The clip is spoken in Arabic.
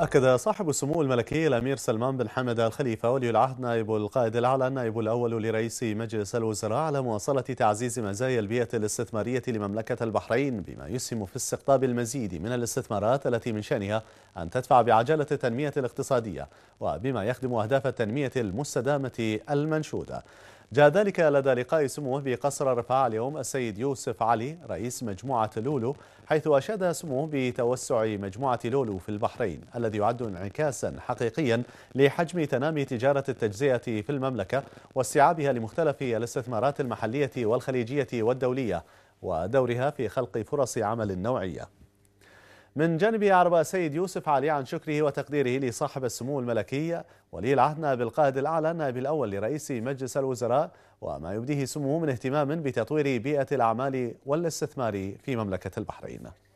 أكد صاحب السمو الملكي الأمير سلمان بن حمد الخليفة ولي العهد نائب القائد الأعلى النائب الأول لرئيس مجلس الوزراء على مواصلة تعزيز مزايا البيئة الاستثمارية لمملكة البحرين بما يسهم في استقطاب المزيد من الاستثمارات التي من شأنها أن تدفع بعجلة التنمية الاقتصادية وبما يخدم أهداف التنمية المستدامة المنشودة جاء ذلك لدى لقاء سموه بقصر رفح اليوم السيد يوسف علي رئيس مجموعة لولو حيث أشاد سموه بتوسع مجموعة لولو في البحرين الذي يعد انعكاسا حقيقيا لحجم تنامي تجارة التجزئة في المملكة واستيعابها لمختلف الاستثمارات المحلية والخليجية والدولية ودورها في خلق فرص عمل نوعيه من جانبه أعرب السيد يوسف علي عن شكره وتقديره لصاحب السمو الملكية ولي العهد نائب القائد الأعلى نائب الأول لرئيس مجلس الوزراء وما يبديه سموه من اهتمام بتطوير بيئة الأعمال والاستثمار في مملكة البحرين